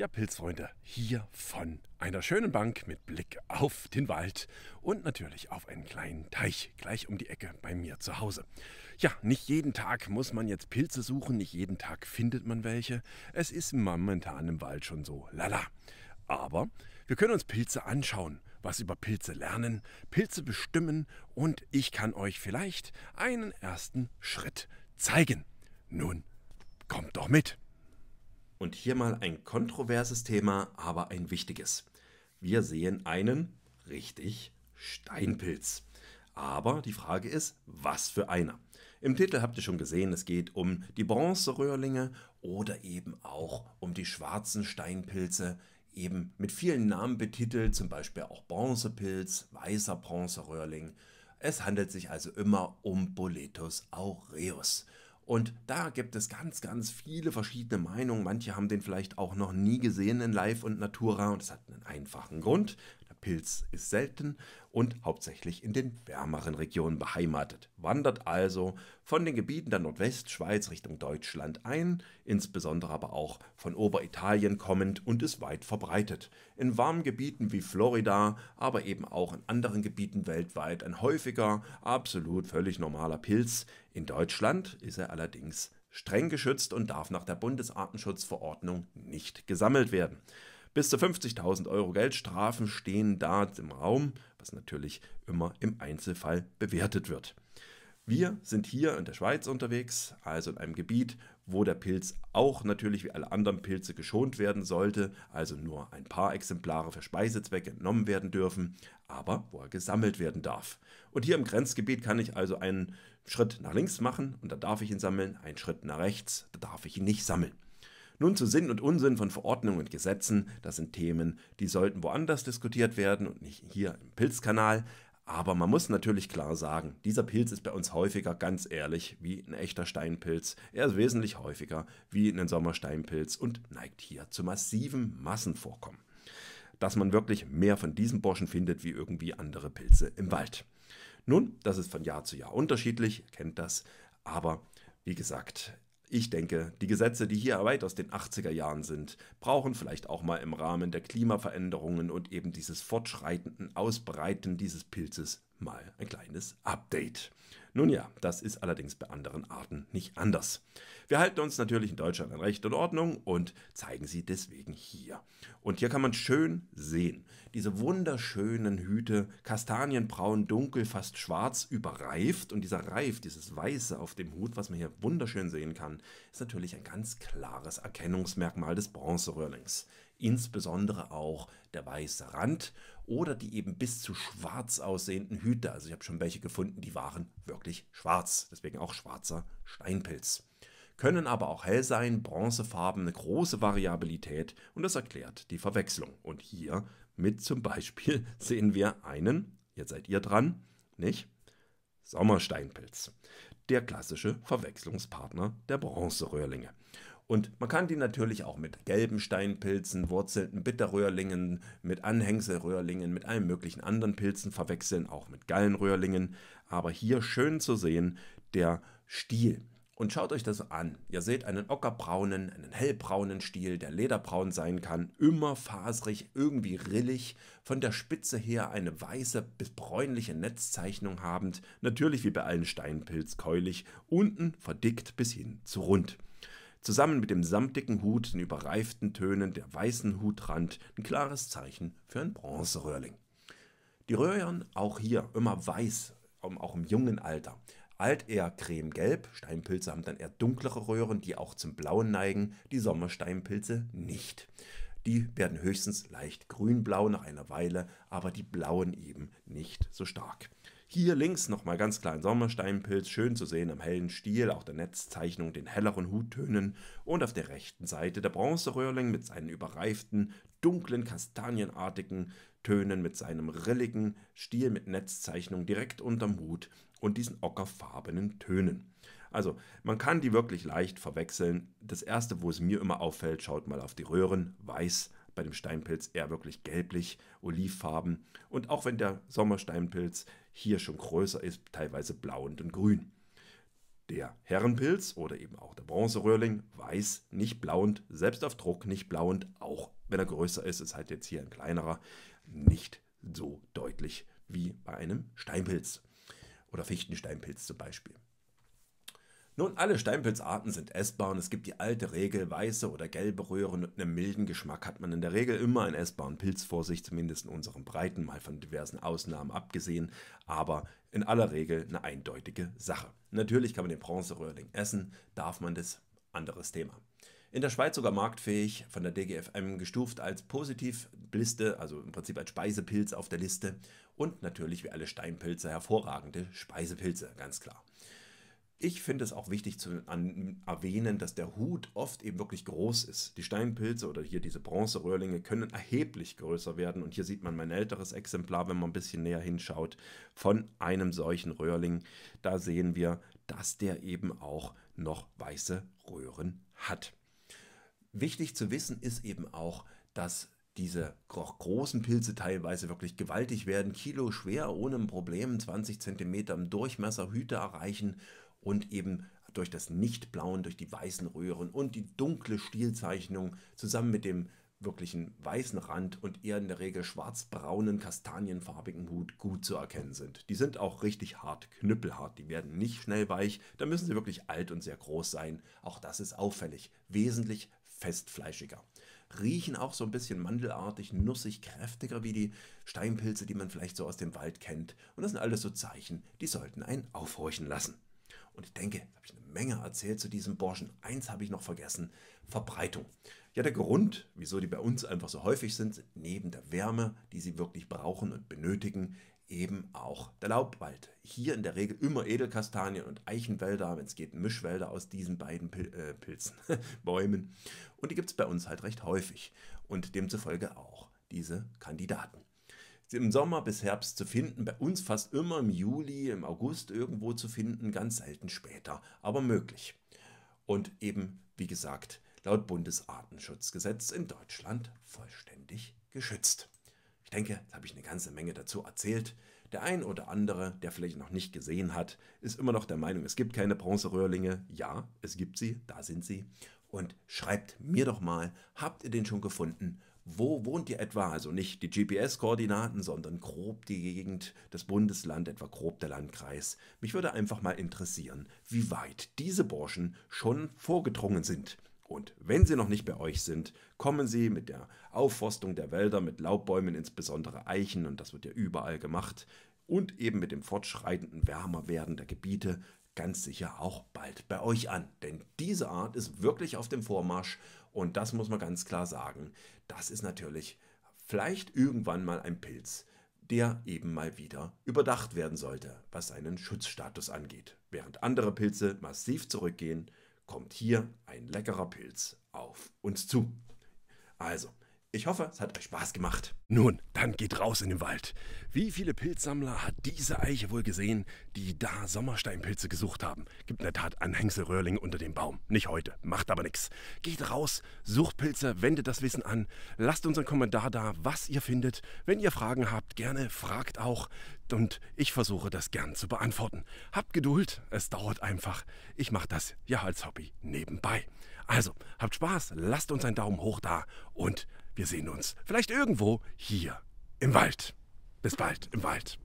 Ja, Pilzfreunde, hier von einer schönen Bank mit Blick auf den Wald und natürlich auf einen kleinen Teich gleich um die Ecke bei mir zu Hause. Ja, nicht jeden Tag muss man jetzt Pilze suchen, nicht jeden Tag findet man welche. Es ist momentan im Wald schon so lala. Aber wir können uns Pilze anschauen, was über Pilze lernen, Pilze bestimmen und ich kann euch vielleicht einen ersten Schritt zeigen. Nun, kommt doch mit! Und hier mal ein kontroverses Thema, aber ein wichtiges. Wir sehen einen, richtig, Steinpilz. Aber die Frage ist, was für einer? Im Titel habt ihr schon gesehen, es geht um die Bronzeröhrlinge oder eben auch um die schwarzen Steinpilze, eben mit vielen Namen betitelt, zum Beispiel auch Bronzepilz, weißer Bronzeröhrling. Es handelt sich also immer um Boletus aureus. Und da gibt es ganz, ganz viele verschiedene Meinungen. Manche haben den vielleicht auch noch nie gesehen in Live und Natura und das hat einen einfachen Grund. Pilz ist selten und hauptsächlich in den wärmeren Regionen beheimatet, wandert also von den Gebieten der Nordwestschweiz Richtung Deutschland ein, insbesondere aber auch von Oberitalien kommend und ist weit verbreitet. In warmen Gebieten wie Florida, aber eben auch in anderen Gebieten weltweit ein häufiger, absolut völlig normaler Pilz. In Deutschland ist er allerdings streng geschützt und darf nach der Bundesartenschutzverordnung nicht gesammelt werden. Bis zu 50.000 Euro Geldstrafen stehen da im Raum, was natürlich immer im Einzelfall bewertet wird. Wir sind hier in der Schweiz unterwegs, also in einem Gebiet, wo der Pilz auch natürlich wie alle anderen Pilze geschont werden sollte, also nur ein paar Exemplare für Speisezwecke entnommen werden dürfen, aber wo er gesammelt werden darf. Und hier im Grenzgebiet kann ich also einen Schritt nach links machen und da darf ich ihn sammeln, einen Schritt nach rechts, da darf ich ihn nicht sammeln. Nun zu Sinn und Unsinn von Verordnungen und Gesetzen. Das sind Themen, die sollten woanders diskutiert werden und nicht hier im Pilzkanal. Aber man muss natürlich klar sagen, dieser Pilz ist bei uns häufiger, ganz ehrlich, wie ein echter Steinpilz. Er ist wesentlich häufiger wie ein Sommersteinpilz und neigt hier zu massivem Massenvorkommen. Dass man wirklich mehr von diesem Burschen findet wie irgendwie andere Pilze im Wald. Nun, das ist von Jahr zu Jahr unterschiedlich, kennt das, aber wie gesagt, ich denke, die Gesetze, die hier weit aus den 80er Jahren sind, brauchen vielleicht auch mal im Rahmen der Klimaveränderungen und eben dieses fortschreitenden Ausbreiten dieses Pilzes mal ein kleines Update. Nun ja, das ist allerdings bei anderen Arten nicht anders. Wir halten uns natürlich in Deutschland an Recht und Ordnung und zeigen sie deswegen hier. Und hier kann man schön sehen, diese wunderschönen Hüte, kastanienbraun, dunkel, fast schwarz, überreift. Und dieser Reif, dieses Weiße auf dem Hut, was man hier wunderschön sehen kann, ist natürlich ein ganz klares Erkennungsmerkmal des Bronzeröhrlings insbesondere auch der weiße Rand oder die eben bis zu schwarz aussehenden Hüte. Also ich habe schon welche gefunden, die waren wirklich schwarz, deswegen auch schwarzer Steinpilz. Können aber auch hell sein, bronzefarben, eine große Variabilität und das erklärt die Verwechslung. Und hier mit zum Beispiel sehen wir einen, jetzt seid ihr dran, nicht? Sommersteinpilz, der klassische Verwechslungspartner der Bronzeröhrlinge. Und man kann die natürlich auch mit gelben Steinpilzen, Wurzelten, Bitterröhrlingen, mit Anhängselröhrlingen, mit allen möglichen anderen Pilzen verwechseln, auch mit Gallenröhrlingen. Aber hier schön zu sehen, der Stiel. Und schaut euch das an. Ihr seht einen ockerbraunen, einen hellbraunen Stiel, der lederbraun sein kann, immer faserig, irgendwie rillig, von der Spitze her eine weiße bis bräunliche Netzzeichnung habend, natürlich wie bei allen Steinpilz keulig, unten verdickt bis hin zu rund. Zusammen mit dem samtigen Hut, den überreiften Tönen, der weißen Hutrand, ein klares Zeichen für einen Bronzeröhrling. Die Röhren auch hier immer weiß, auch im jungen Alter. Alt eher cremegelb, Steinpilze haben dann eher dunklere Röhren, die auch zum Blauen neigen, die Sommersteinpilze nicht. Die werden höchstens leicht grünblau nach einer Weile, aber die blauen eben nicht so stark. Hier links nochmal ganz klein Sommersteinpilz, schön zu sehen am hellen Stiel, auch der Netzzeichnung, den helleren Huttönen und auf der rechten Seite der Bronzeröhrling mit seinen überreiften, dunklen, kastanienartigen Tönen, mit seinem rilligen Stiel mit Netzzeichnung direkt unterm Hut und diesen ockerfarbenen Tönen. Also, man kann die wirklich leicht verwechseln. Das erste, wo es mir immer auffällt, schaut mal auf die Röhren, weiß bei dem Steinpilz eher wirklich gelblich, olivfarben und auch wenn der Sommersteinpilz hier schon größer ist, teilweise blau und grün. Der Herrenpilz oder eben auch der Bronzeröhrling, weiß, nicht blauend, selbst auf Druck nicht blauend, auch wenn er größer ist, ist halt jetzt hier ein kleinerer, nicht so deutlich wie bei einem Steinpilz oder Fichtensteinpilz zum Beispiel. Nun, alle Steinpilzarten sind essbar und es gibt die alte Regel, weiße oder gelbe Röhren mit einem milden Geschmack hat man in der Regel immer einen essbaren Pilz vor sich, zumindest in unseren Breiten, mal von diversen Ausnahmen abgesehen, aber in aller Regel eine eindeutige Sache. Natürlich kann man den Bronzeröhrling essen, darf man das, anderes Thema. In der Schweiz sogar marktfähig, von der DGFM gestuft als Positivliste, also im Prinzip als Speisepilz auf der Liste und natürlich wie alle Steinpilze hervorragende Speisepilze, ganz klar. Ich finde es auch wichtig zu an, erwähnen, dass der Hut oft eben wirklich groß ist. Die Steinpilze oder hier diese Bronzeröhrlinge können erheblich größer werden. Und hier sieht man mein älteres Exemplar, wenn man ein bisschen näher hinschaut, von einem solchen Röhrling. Da sehen wir, dass der eben auch noch weiße Röhren hat. Wichtig zu wissen ist eben auch, dass diese großen Pilze teilweise wirklich gewaltig werden, Kilo schwer ohne Problem, 20 cm im Durchmesser, Hüte erreichen und eben durch das Nichtblauen, durch die weißen Röhren und die dunkle Stilzeichnung zusammen mit dem wirklichen weißen Rand und eher in der Regel schwarzbraunen, kastanienfarbigen Hut gut zu erkennen sind. Die sind auch richtig hart, knüppelhart, die werden nicht schnell weich, da müssen sie wirklich alt und sehr groß sein. Auch das ist auffällig, wesentlich festfleischiger. Riechen auch so ein bisschen mandelartig, nussig, kräftiger wie die Steinpilze, die man vielleicht so aus dem Wald kennt. Und das sind alles so Zeichen, die sollten einen aufhorchen lassen. Und ich denke, habe ich eine Menge erzählt zu diesem Borschen. Eins habe ich noch vergessen, Verbreitung. Ja, der Grund, wieso die bei uns einfach so häufig sind, sind neben der Wärme, die sie wirklich brauchen und benötigen, eben auch der Laubwald. Hier in der Regel immer Edelkastanien und Eichenwälder, wenn es geht, Mischwälder aus diesen beiden Pil äh, Pilzen, Bäumen. Und die gibt es bei uns halt recht häufig und demzufolge auch diese Kandidaten im Sommer bis Herbst zu finden. Bei uns fast immer im Juli, im August irgendwo zu finden, ganz selten später, aber möglich. Und eben, wie gesagt, laut Bundesartenschutzgesetz in Deutschland vollständig geschützt. Ich denke, da habe ich eine ganze Menge dazu erzählt. Der ein oder andere, der vielleicht noch nicht gesehen hat, ist immer noch der Meinung, es gibt keine Bronzeröhrlinge. Ja, es gibt sie, da sind sie. Und schreibt mir doch mal, habt ihr den schon gefunden? wo wohnt ihr etwa? Also nicht die GPS-Koordinaten, sondern grob die Gegend, das Bundesland, etwa grob der Landkreis. Mich würde einfach mal interessieren, wie weit diese Burschen schon vorgedrungen sind. Und wenn sie noch nicht bei euch sind, kommen sie mit der Aufforstung der Wälder, mit Laubbäumen, insbesondere Eichen, und das wird ja überall gemacht, und eben mit dem fortschreitenden Wärmerwerden der Gebiete ganz sicher auch bald bei euch an. Denn diese Art ist wirklich auf dem Vormarsch und das muss man ganz klar sagen. Das ist natürlich vielleicht irgendwann mal ein Pilz, der eben mal wieder überdacht werden sollte, was seinen Schutzstatus angeht. Während andere Pilze massiv zurückgehen, kommt hier ein leckerer Pilz auf uns zu. Also, ich hoffe, es hat euch Spaß gemacht. Nun, dann geht raus in den Wald. Wie viele Pilzsammler hat diese Eiche wohl gesehen, die da Sommersteinpilze gesucht haben? Gibt in der Tat Anhängselröhrlinge unter dem Baum. Nicht heute, macht aber nichts. Geht raus, sucht Pilze, wendet das Wissen an. Lasst unseren Kommentar da, was ihr findet. Wenn ihr Fragen habt, gerne fragt auch. Und ich versuche das gern zu beantworten. Habt Geduld, es dauert einfach. Ich mache das ja als Hobby nebenbei. Also, habt Spaß, lasst uns einen Daumen hoch da und wir sehen uns. Vielleicht irgendwo hier im Wald. Bis bald im Wald.